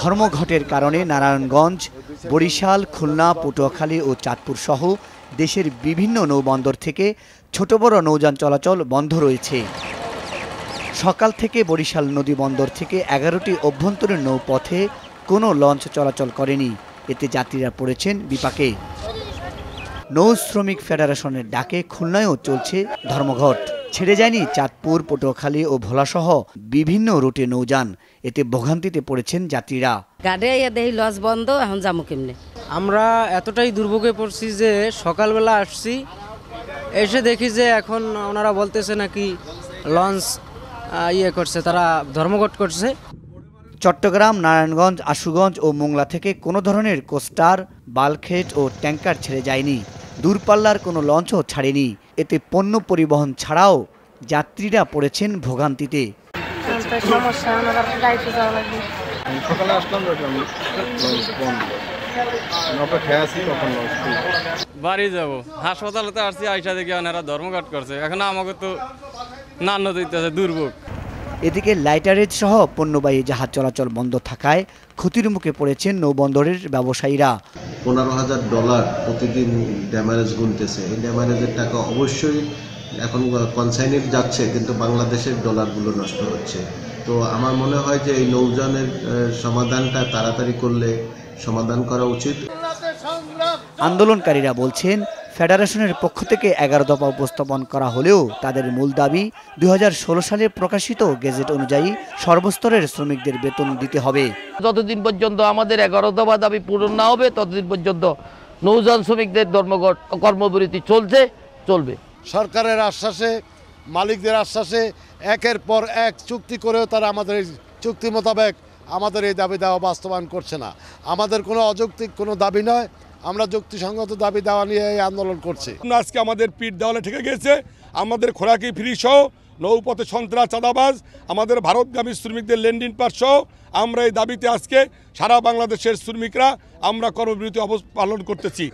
ধর্মঘটের কারণে নারায়ণগঞ্জ বরিশাল খুলনা পটুয়াখালী ও চাঁদপুর সহ দেশের বিভিন্ন নৌবন্দর থেকে ছোট বড় নৌযান চলাচল বন্ধ রয়েছে সকাল থেকে বরিশাল নদী বন্দর থেকে এগারোটি অভ্যন্তরীণ নৌপথে কোনো লঞ্চ চলাচল করেনি এতে যাত্রীরা পড়েছেন বিপাকে নৌ শ্রমিক ফেডারেশনের ডাকে খুলনায়ও চলছে ধর্মঘট ছেড়ে যায়নি চাঁদপুর পটুয়াখালী ও ভোলাসহ বিভিন্ন রুটে নৌযান এতে ভোগান্তিতে পড়েছেন যাত্রীরা গাড়ি দেই লস বন্ধ এখন যাবো কেমনে আমরা এতটাই দুর্ভোগে পড়ছি যে সকালবেলা আসছি এসে দেখি যে এখন ওনারা বলতেছে নাকি লঞ্চ ইয়ে করছে তারা ধর্মঘট করছে চট্টগ্রাম নারায়ণগঞ্জ আশুগঞ্জ ও মোংলা থেকে কোনো ধরনের কোস্টার বালখেট ও ট্যাঙ্কার ছেড়ে যায়নি দূরপাল্লার কোনো লঞ্চও ছাড়েনি এতে পণ্য পরিবহন ছাড়াও যাত্রীরা পড়েছেন ভোগান্তিতে বাড়ি যাব হাসপাতালে তো আসছি আইসা দেখি ওনারা ধর্মঘট করছে এখন আমাকে তো নান্ন দিতে দুর্ভোগ এদিকে লাইটারেজ সহ পণ্যবাহী জাহাজ চলাচল বন্ধ থাকায় ক্ষতির মুখে পড়েছেন নৌবন্দরের ব্যবসায়ীরা পনেরো হাজার ডলার প্রতিদিন ড্যামারেজ গুনতেছে এই ড্যামারেজের টাকা অবশ্যই এখন কনসাইনের যাচ্ছে কিন্তু বাংলাদেশের ডলারগুলো নষ্ট হচ্ছে তো আমার মনে হয় যে এই নৌজানের সমাধানটা তাড়াতাড়ি করলে সমাধান করা উচিত আন্দোলনকারীরা বলছেন ফেডারেশনের পক্ষ থেকে এগারো দফা উপস্থাপন করা হলেও তাদের মূল দাবি দুই সালে প্রকাশিত গেজেট অনুযায়ী সর্বস্তরের শ্রমিকদের বেতন দিতে হবে যতদিন পর্যন্ত আমাদের এগারো দফা দাবি পূরণ না হবে ততদিন পর্যন্ত নৌজন শ্রমিকদের ধর্মঘট কর্মবিরতি চলছে চলবে সরকারের আশ্বাসে মালিকদের আশ্বাসে একের পর এক চুক্তি করেও তারা আমাদের এই চুক্তি মোতাবেক আমাদের এই দাবি দেওয়া বাস্তবায়ন করছে না আমাদের কোনো অযৌক্তিক কোনো দাবি নয় আমরা যুক্তিসঙ্গত দাবি দেওয়া নিয়ে এই আন্দোলন করছি আজকে আমাদের পিঠ দেওয়ালে ঠেকে গেছে আমাদের খোরাকি ফ্রি সহ নৌপথে সন্ত্রাস চাঁদাবাজ আমাদের ভারতগামী শ্রমিকদের লেন্ডিং পার সহ আমরা এই দাবিতে আজকে সারা বাংলাদেশের শ্রমিকরা আমরা কর্মবিরতি পালন করতেছি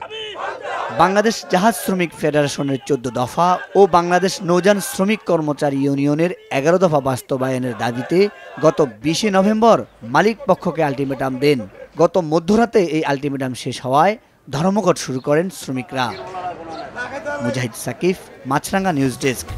বাংলাদেশ জাহাজ শ্রমিক ফেডারেশনের চোদ্দ দফা ও বাংলাদেশ নৌযান শ্রমিক কর্মচারী ইউনিয়নের এগারো দফা বাস্তবায়নের দাবিতে গত বিশে নভেম্বর মালিক পক্ষকে আলটিমেটাম দেন গত মধ্যরাতে এই আলটিমেটাম শেষ হওয়ায় ধর্মঘট শুরু করেন শ্রমিকরা মুজাহিদ সাকিফ মাছরাঙ্গা নিউজ ডেস্ক